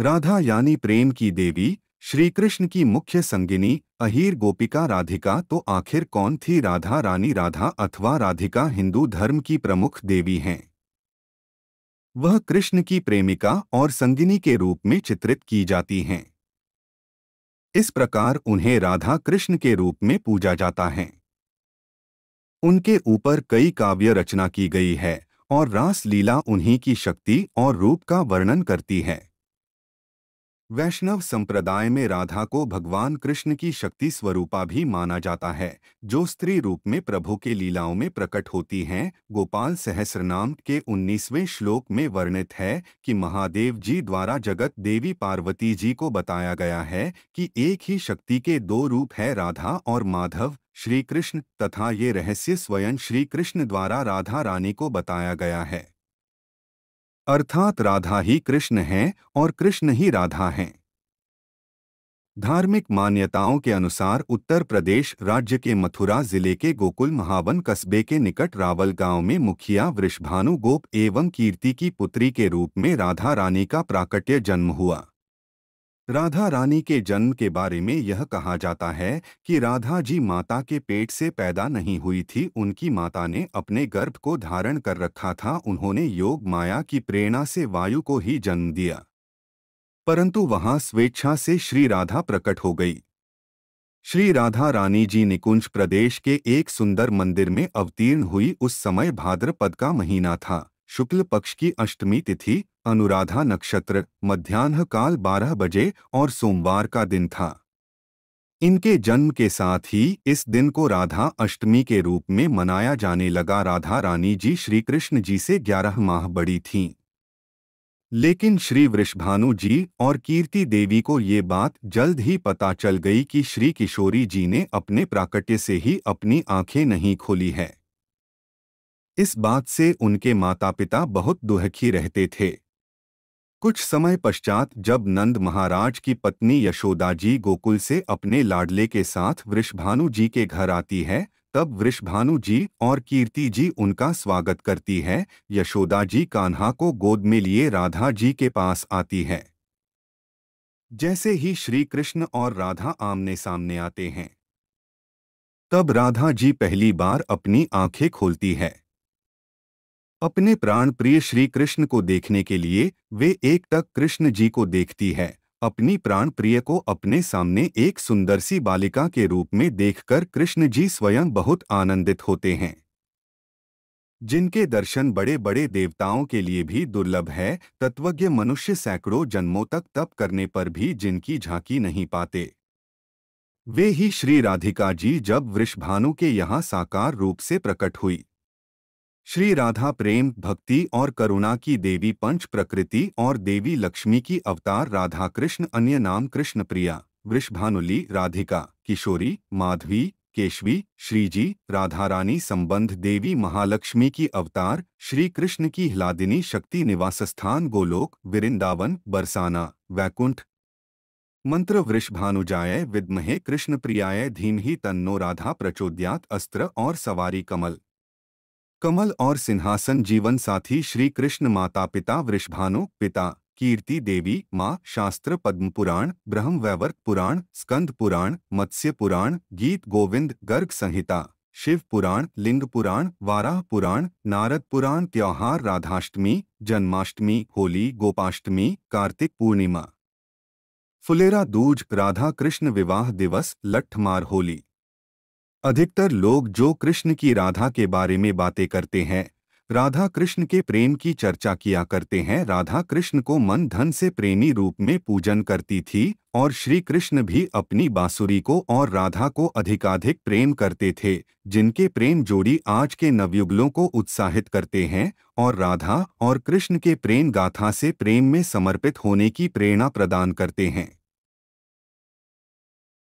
राधा यानी प्रेम की देवी श्री कृष्ण की मुख्य संगिनी अहीर गोपिका राधिका तो आखिर कौन थी राधा रानी राधा अथवा राधिका हिंदू धर्म की प्रमुख देवी हैं वह कृष्ण की प्रेमिका और संगिनी के रूप में चित्रित की जाती हैं इस प्रकार उन्हें राधा कृष्ण के रूप में पूजा जाता है उनके ऊपर कई काव्य रचना की गई है और रास लीला उन्हीं की शक्ति और रूप का वर्णन करती है वैष्णव संप्रदाय में राधा को भगवान कृष्ण की शक्ति स्वरूपा भी माना जाता है जो स्त्री रूप में प्रभु के लीलाओं में प्रकट होती हैं गोपाल सहस्रनाम के 19वें श्लोक में वर्णित है कि महादेव जी द्वारा जगत देवी पार्वती जी को बताया गया है कि एक ही शक्ति के दो रूप है राधा और माधव श्री कृष्ण तथा ये रहस्य स्वयं श्री कृष्ण द्वारा राधा रानी को बताया गया है अर्थात राधा ही कृष्ण हैं और कृष्ण ही राधा हैं धार्मिक मान्यताओं के अनुसार उत्तर प्रदेश राज्य के मथुरा जिले के गोकुल महावन कस्बे के निकट रावल गांव में मुखिया वृषभानुगोप एवं कीर्ति की पुत्री के रूप में राधा रानी का प्राकट्य जन्म हुआ राधा रानी के जन्म के बारे में यह कहा जाता है कि राधा जी माता के पेट से पैदा नहीं हुई थी उनकी माता ने अपने गर्भ को धारण कर रखा था उन्होंने योग माया की प्रेरणा से वायु को ही जन्म दिया परंतु वहां स्वेच्छा से श्री राधा प्रकट हो गई श्री राधा रानी जी निकुंज प्रदेश के एक सुंदर मंदिर में अवतीर्ण हुई उस समय भाद्रपद का महीना था शुक्ल पक्ष की अष्टमी तिथि अनुराधा नक्षत्र मध्यान्ह काल 12 बजे और सोमवार का दिन था इनके जन्म के साथ ही इस दिन को राधा अष्टमी के रूप में मनाया जाने लगा राधा रानी जी श्री कृष्ण जी से 11 माह बड़ी थीं लेकिन श्री वृषभानु जी और कीर्ति देवी को ये बात जल्द ही पता चल गई कि श्री किशोरी जी ने अपने प्राकट्य से ही अपनी आंखें नहीं खोली है इस बात से उनके माता पिता बहुत दुहखी रहते थे कुछ समय पश्चात जब नंद महाराज की पत्नी यशोदा जी गोकुल से अपने लाडले के साथ वृषभानु जी के घर आती है तब वृषभानु जी और कीर्ति जी उनका स्वागत करती है यशोदा जी कान्हा को गोद में लिए राधा जी के पास आती है जैसे ही श्री कृष्ण और राधा आमने सामने आते हैं तब राधा जी पहली बार अपनी आंखें खोलती है अपने प्राण प्रिय श्री कृष्ण को देखने के लिए वे एक तक कृष्ण जी को देखती है अपनी प्राण प्रिय को अपने सामने एक सुंदर सी बालिका के रूप में देखकर कृष्ण जी स्वयं बहुत आनंदित होते हैं जिनके दर्शन बड़े बड़े देवताओं के लिए भी दुर्लभ है तत्वज्ञ मनुष्य सैकड़ों जन्मों तक तप करने पर भी जिनकी झांकी नहीं पाते वे ही श्री राधिका जी जब वृषभानु के यहाँ साकार रूप से प्रकट हुई श्री राधा प्रेम भक्ति और करुणा की देवी पंच प्रकृति और देवी लक्ष्मी की अवतार राधा कृष्ण अन्य नाम कृष्ण प्रिया वृषभानुली राधिका किशोरी माधवी केशवी श्रीजी राधारानी संबंध देवी महालक्ष्मी की अवतार श्री कृष्ण की हिलादिनी शक्ति निवास स्थान गोलोक वृंदावन बरसाना वैकुंठ मंत्र वृषभानुजाय विद्महे कृष्ण प्रियाय धीमहि तन्नो राधा प्रचोद्यात अस्त्र और सवारी कमल कमल और सिंहासन जीवन साथी श्री कृष्ण माता पिता वृषभानु पिता कीर्ति देवी माँ शास्त्र पद्म पुराण ब्रह्म वैवर्त पुराण स्कंद पुराण मत्स्य पुराण गीत गोविंद गर्ग संहिता शिव पुराण लिंग पुराण वाराह पुराण नारद पुराण त्योहार राधाष्टमी जन्माष्टमी होली गोपाष्टमी कार्तिक पूर्णिमा फुलेरा दूज राधा कृष्ण विवाह दिवस लठमार होली अधिकतर लोग जो कृष्ण की राधा के बारे में बातें करते हैं राधा कृष्ण के प्रेम की चर्चा किया करते हैं राधा कृष्ण को मन धन से प्रेमी रूप में पूजन करती थी और श्री कृष्ण भी अपनी बांसुरी को और राधा को अधिकाधिक प्रेम करते थे जिनके प्रेम जोड़ी आज के नवयुगलों को उत्साहित करते हैं और राधा और कृष्ण के प्रेम गाथा से प्रेम में समर्पित होने की प्रेरणा प्रदान करते हैं